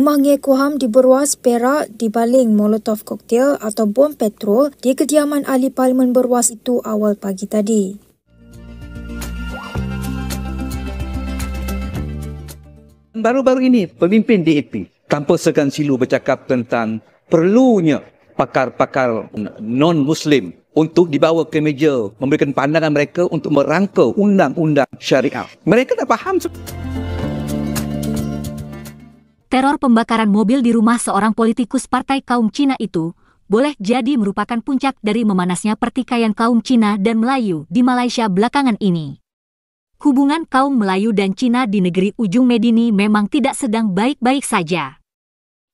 Rumah Ngek Kuham di Beruas Perak di baling Molotov koktel atau bom petrol di kediaman ahli parlimen Beruas itu awal pagi tadi. Baru-baru ini pemimpin DAP tanpa segan silu bercakap tentang perlunya pakar-pakar non-Muslim untuk dibawa ke meja memberikan pandangan mereka untuk merangka undang-undang syariah. Mereka tak faham sebenarnya. teror pembakaran mobil di rumah seorang politikus partai kaum Cina itu boleh jadi merupakan puncak dari memanasnya pertikaian kaum Cina dan Melayu di Malaysia belakangan ini. Hubungan kaum Melayu dan Cina di negeri ujung Medini memang tidak sedang baik-baik saja.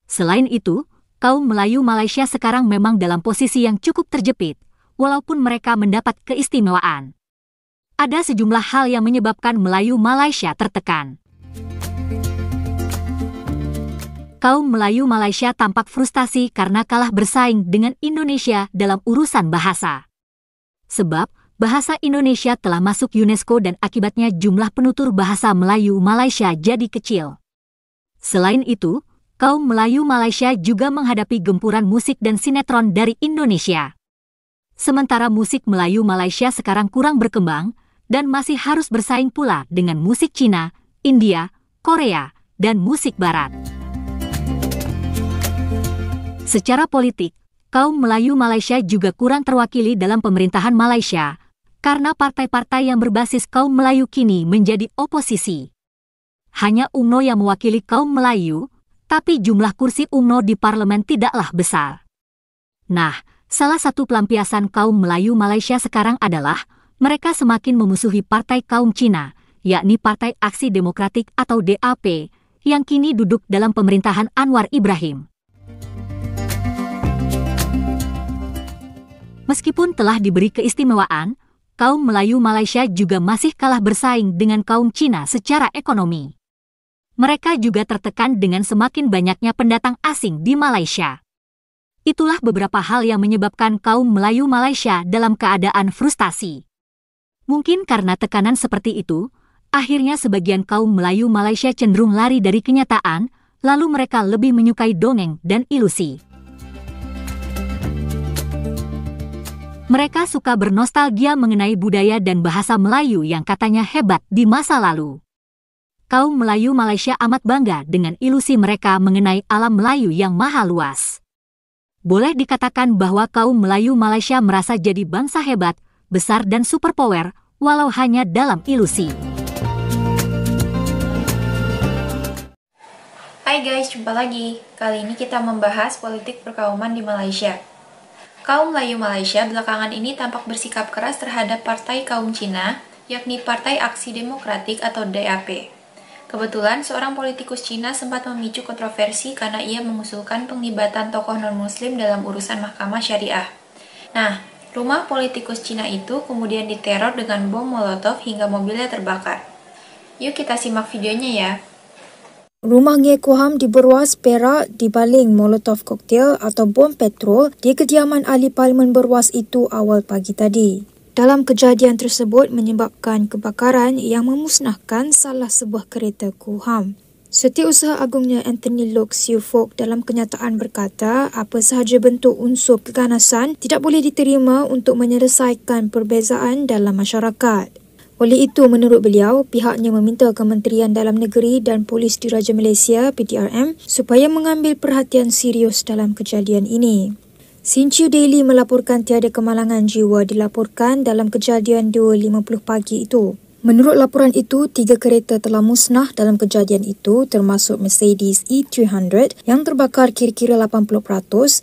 Selain itu, kaum Melayu Malaysia sekarang memang dalam posisi yang cukup terjepit, walaupun mereka mendapat keistimewaan. Ada sejumlah hal yang menyebabkan Melayu Malaysia tertekan. kaum Melayu Malaysia tampak frustasi karena kalah bersaing dengan Indonesia dalam urusan bahasa. Sebab, bahasa Indonesia telah masuk UNESCO dan akibatnya jumlah penutur bahasa Melayu Malaysia jadi kecil. Selain itu, kaum Melayu Malaysia juga menghadapi gempuran musik dan sinetron dari Indonesia. Sementara musik Melayu Malaysia sekarang kurang berkembang dan masih harus bersaing pula dengan musik Cina, India, Korea, dan musik Barat. Secara politik, kaum Melayu Malaysia juga kurang terwakili dalam pemerintahan Malaysia, karena partai-partai yang berbasis kaum Melayu kini menjadi oposisi. Hanya UMNO yang mewakili kaum Melayu, tapi jumlah kursi UMNO di parlemen tidaklah besar. Nah, salah satu pelampiasan kaum Melayu Malaysia sekarang adalah mereka semakin memusuhi partai kaum Cina, yakni Partai Aksi Demokratik atau DAP, yang kini duduk dalam pemerintahan Anwar Ibrahim. Meskipun telah diberi keistimewaan, kaum Melayu Malaysia juga masih kalah bersaing dengan kaum Cina secara ekonomi. Mereka juga tertekan dengan semakin banyaknya pendatang asing di Malaysia. Itulah beberapa hal yang menyebabkan kaum Melayu Malaysia dalam keadaan frustasi. Mungkin karena tekanan seperti itu, akhirnya sebagian kaum Melayu Malaysia cenderung lari dari kenyataan, lalu mereka lebih menyukai dongeng dan ilusi. Mereka suka bernostalgia mengenai budaya dan bahasa Melayu yang katanya hebat di masa lalu. Kaum Melayu Malaysia amat bangga dengan ilusi mereka mengenai alam Melayu yang maha luas. Boleh dikatakan bahwa kaum Melayu Malaysia merasa jadi bangsa hebat, besar dan superpower, walau hanya dalam ilusi. Hai guys, jumpa lagi. Kali ini kita membahas politik perkauman di Malaysia. Kaum Melayu Malaysia belakangan ini tampak bersikap keras terhadap Partai Kaum Cina, yakni Partai Aksi Demokratik atau DAP. Kebetulan, seorang politikus Cina sempat memicu kontroversi karena ia mengusulkan penglibatan tokoh non-muslim dalam urusan mahkamah syariah. Nah, rumah politikus Cina itu kemudian diteror dengan bom molotov hingga mobilnya terbakar. Yuk kita simak videonya ya. Rumah Ngek Kuham di Beruas, Perak dibaling molotov koktel atau bom petrol di kediaman ahli parlimen Beruas itu awal pagi tadi. Dalam kejadian tersebut menyebabkan kebakaran yang memusnahkan salah sebuah kereta Kuham. Setiausaha agungnya Anthony Lok Siu Fok dalam kenyataan berkata, apa sahaja bentuk unsur keganasan tidak boleh diterima untuk menyelesaikan perbezaan dalam masyarakat. Oleh itu, menurut beliau, pihaknya meminta Kementerian Dalam Negeri dan Polis Diraja Malaysia PDRM supaya mengambil perhatian serius dalam kejadian ini. Sinchu Daily melaporkan tiada kemalangan jiwa dilaporkan dalam kejadian 2.50 pagi itu. Menurut laporan itu, tiga kereta telah musnah dalam kejadian itu termasuk Mercedes E300 yang terbakar kira-kira 80%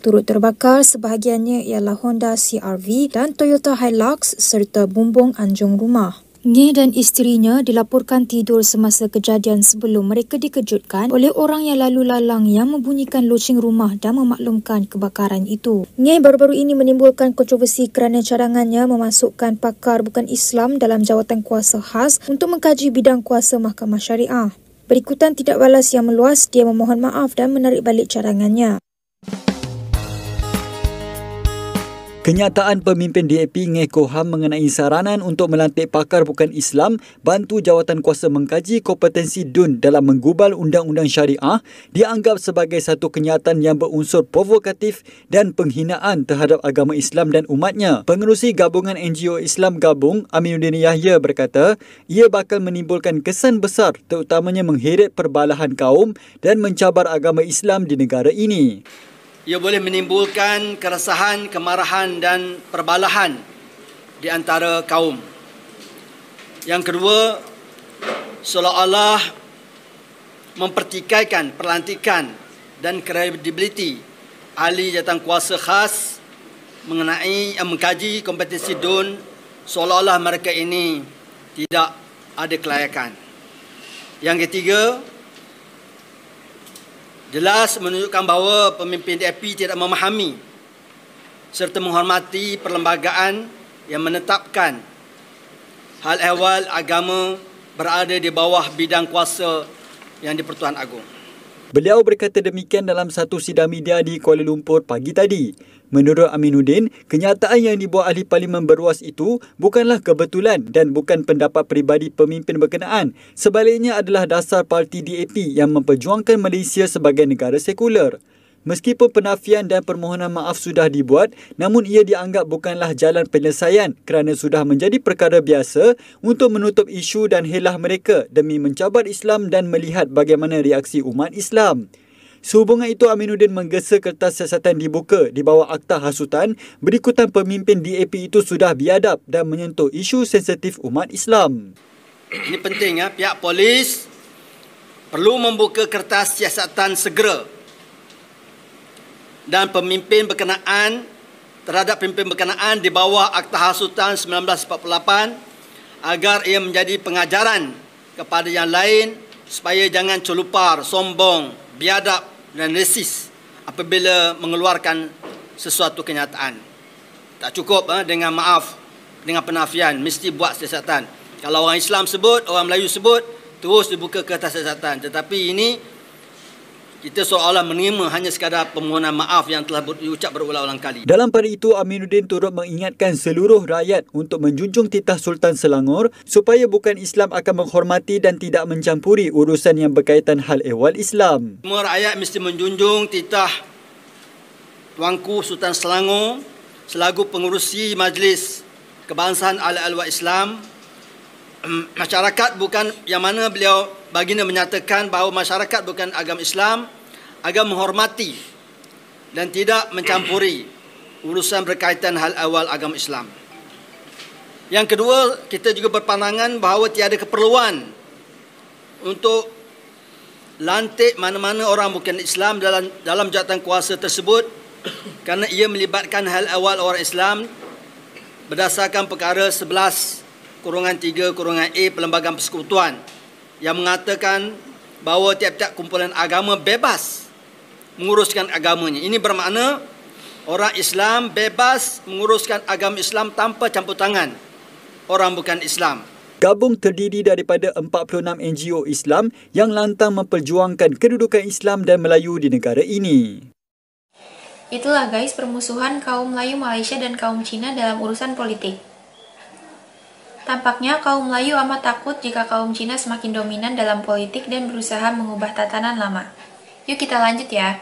turut terbakar sebahagiannya ialah Honda CRV dan Toyota Hilux serta bumbung anjung rumah. Nghe dan isterinya dilaporkan tidur semasa kejadian sebelum mereka dikejutkan oleh orang yang lalu lalang yang membunyikan loceng rumah dan memaklumkan kebakaran itu. Nghe baru-baru ini menimbulkan kontroversi kerana cadangannya memasukkan pakar bukan Islam dalam jawatan kuasa khas untuk mengkaji bidang kuasa mahkamah syariah. Berikutan tidak balas yang meluas, dia memohon maaf dan menarik balik cadangannya. Musik Kenyataan pemimpin DAP Ngeh Koham mengenai saranan untuk melantik pakar bukan Islam bantu jawatan kuasa mengkaji kompetensi DUN dalam menggubal undang-undang syariah dianggap sebagai satu kenyataan yang berunsur provokatif dan penghinaan terhadap agama Islam dan umatnya. Pengerusi Gabungan NGO Islam Gabung Aminuddin Yahya berkata ia bakal menimbulkan kesan besar terutamanya mengheret perbalahan kaum dan mencabar agama Islam di negara ini ia boleh menimbulkan keresahan, kemarahan dan perbalahan di antara kaum. Yang kedua, seolah-olah mempertikaikan perlantikan dan kredibiliti ahli jawatan kuasa khas mengenai eh, mengkaji kompetensi DUN seolah-olah mereka ini tidak ada kelayakan. Yang ketiga, jelas menunjukkan bahawa pemimpin DAP tidak memahami serta menghormati perlembagaan yang menetapkan hal ehwal agama berada di bawah bidang kuasa yang di-Pertuan Agong. Beliau berkata demikian dalam satu sidang media di Kuala Lumpur pagi tadi. Menurut Aminuddin, kenyataan yang dibuat ahli parlimen berwas itu bukanlah kebetulan dan bukan pendapat peribadi pemimpin berkenaan. Sebaliknya adalah dasar parti DAP yang memperjuangkan Malaysia sebagai negara sekular. Meskipun penafian dan permohonan maaf sudah dibuat, namun ia dianggap bukanlah jalan penyelesaian kerana sudah menjadi perkara biasa untuk menutup isu dan helah mereka demi mencabar Islam dan melihat bagaimana reaksi umat Islam. Sehubungan itu Aminuddin menggesa kertas siasatan dibuka di bawah akta hasutan berikutan pemimpin DAP itu sudah biadab dan menyentuh isu sensitif umat Islam. Ini penting ya, pihak polis perlu membuka kertas siasatan segera dan pemimpin berkenaan terhadap pemimpin berkenaan di bawah Akta Hasutan 1948 agar ia menjadi pengajaran kepada yang lain supaya jangan celupar, sombong, biadab dan resis apabila mengeluarkan sesuatu kenyataan. Tak cukup eh, dengan maaf, dengan penafian, mesti buat siasatan. Kalau orang Islam sebut, orang Melayu sebut, terus dibuka kertas atas siasatan. Tetapi ini kita seolah menerima hanya sekadar permohonan maaf yang telah diucap berulang-ulang kali. Dalam pada itu, Aminuddin turut mengingatkan seluruh rakyat untuk menjunjung titah Sultan Selangor supaya bukan Islam akan menghormati dan tidak mencampuri urusan yang berkaitan hal ehwal Islam. Semua rakyat mesti menjunjung titah Tuanku Sultan Selangor selagu pengurusi Majlis Kebangsaan Al-Alwa Islam. Masyarakat bukan yang mana beliau baginda menyatakan bahawa masyarakat bukan agama Islam agar menghormati dan tidak mencampuri urusan berkaitan hal awal agama Islam. Yang kedua, kita juga berpandangan bahawa tiada keperluan untuk lantik mana-mana orang bukan Islam dalam dalam jawatan kuasa tersebut kerana ia melibatkan hal awal orang Islam berdasarkan perkara 11 kurungan 3 kurungan A Perlembagaan Persekutuan yang mengatakan bahawa tiap-tiap kumpulan agama bebas menguruskan agamanya. Ini bermakna orang Islam bebas menguruskan agama Islam tanpa campur tangan orang bukan Islam. Gabung terdiri daripada 46 NGO Islam yang lantang memperjuangkan kedudukan Islam dan Melayu di negara ini. Itulah guys permusuhan kaum Melayu Malaysia dan kaum Cina dalam urusan politik. Tampaknya kaum Melayu amat takut jika kaum Cina semakin dominan dalam politik dan berusaha mengubah tatanan lama. Yuk kita lanjut ya.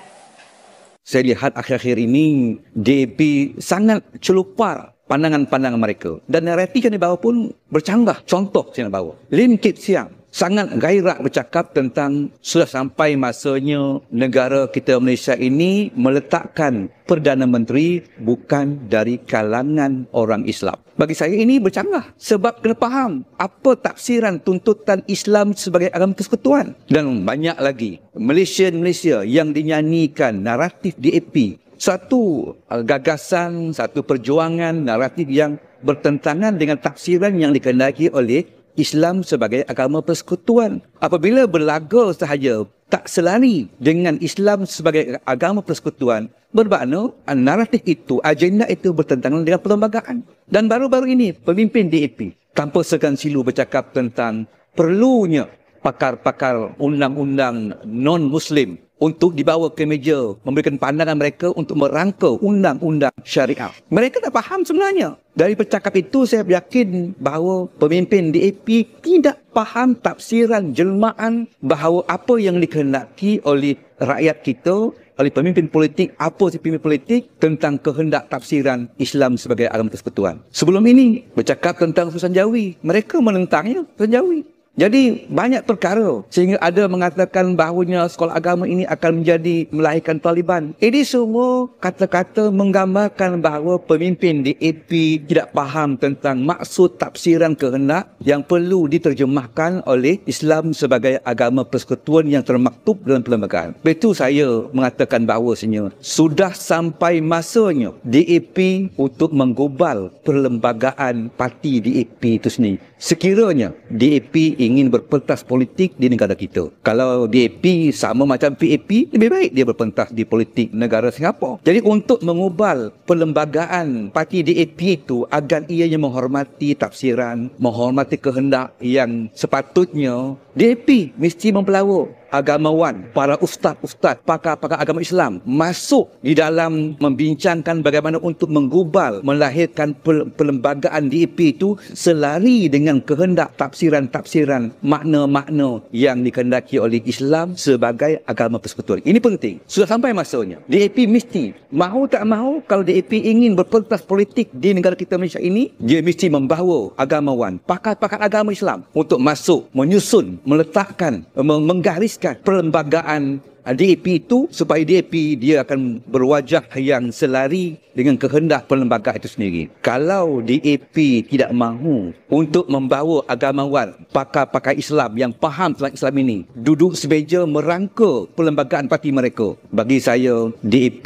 Saya lihat akhir-akhir ini DP sangat celupar pandangan-pandangan mereka. Dan naratif yang dibawa pun bercanggah. Contoh yang dibawa. Lim Kip Siang sangat gairah bercakap tentang sudah sampai masanya negara kita Malaysia ini meletakkan Perdana Menteri bukan dari kalangan orang Islam. Bagi saya ini bercanggah sebab kena faham apa tafsiran tuntutan Islam sebagai agama persekutuan. Dan banyak lagi Malaysia-Malaysia yang dinyanyikan naratif DAP. Satu uh, gagasan, satu perjuangan naratif yang bertentangan dengan tafsiran yang dikendaki oleh Islam sebagai agama persekutuan. Apabila berlaga sahaja tak selari dengan Islam sebagai agama persekutuan, bermakna naratif itu, agenda itu bertentangan dengan perlembagaan. Dan baru-baru ini, pemimpin DAP tanpa segan silu bercakap tentang perlunya pakar-pakar undang-undang non-Muslim untuk dibawa ke meja memberikan pandangan mereka untuk merangka undang-undang syariah. Mereka tak faham sebenarnya. Dari percakap itu saya yakin bahawa pemimpin DAP tidak faham tafsiran jelmaan bahawa apa yang dikehendaki oleh rakyat kita oleh pemimpin politik apa si pemimpin politik tentang kehendak tafsiran Islam sebagai agama persekutuan. Sebelum ini bercakap tentang Susan Jawi, mereka menentangnya Susan Jawi. Jadi banyak perkara sehingga ada mengatakan bahawanya sekolah agama ini akan menjadi melahirkan Taliban. Ini semua kata-kata menggambarkan bahawa pemimpin di AP tidak faham tentang maksud tafsiran kehendak yang perlu diterjemahkan oleh Islam sebagai agama persekutuan yang termaktub dalam perlembagaan. Betul saya mengatakan bahawa bahawasanya sudah sampai masanya di DAP untuk menggobal perlembagaan parti di DAP itu sendiri. Sekiranya DAP ingin berpentas politik di negara kita. Kalau DAP sama macam PAP, lebih baik dia berpentas di politik negara Singapura. Jadi untuk mengubal perlembagaan parti DAP itu agar ia yang menghormati tafsiran, menghormati kehendak yang sepatutnya DAP mesti mempelawa agamawan, para ustaz-ustaz, pakar-pakar agama Islam masuk di dalam membincangkan bagaimana untuk menggubal, melahirkan perlembagaan DAP itu selari dengan kehendak tafsiran-tafsiran makna-makna yang dikendaki oleh Islam sebagai agama persekutuan. Ini penting. Sudah sampai masanya. DAP mesti mahu tak mahu kalau DAP ingin berpentas politik di negara kita Malaysia ini, dia mesti membawa agamawan, pakar-pakar agama Islam untuk masuk menyusun meletakkan eh, menggariskan perlembagaan eh, DAP itu supaya DAP dia akan berwajah yang selari dengan kehendak perlembagaan itu sendiri. Kalau DAP tidak mahu untuk membawa agamawan pakar-pakar Islam yang faham tentang Islam ini duduk sebeja merangka perlembagaan parti mereka. Bagi saya DAP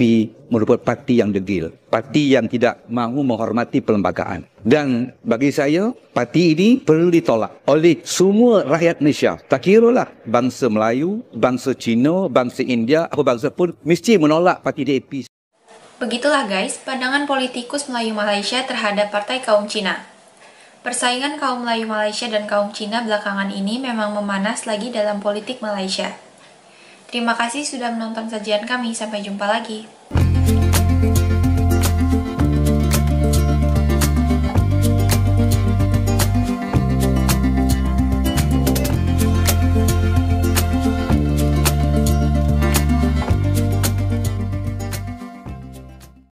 merupakan parti yang degil, parti yang tidak mau menghormati perlembagaan. Dan bagi saya, parti ini perlu ditolak oleh semua rakyat Malaysia. Tak kira lah bangsa Melayu, bangsa Cina, bangsa India, apa bangsa pun mesti menolak parti DAP. Begitulah guys, pandangan politikus Melayu Malaysia terhadap Partai Kaum Cina. Persaingan kaum Melayu Malaysia dan kaum Cina belakangan ini memang memanas lagi dalam politik Malaysia. Terima kasih sudah menonton sajian kami, sampai jumpa lagi.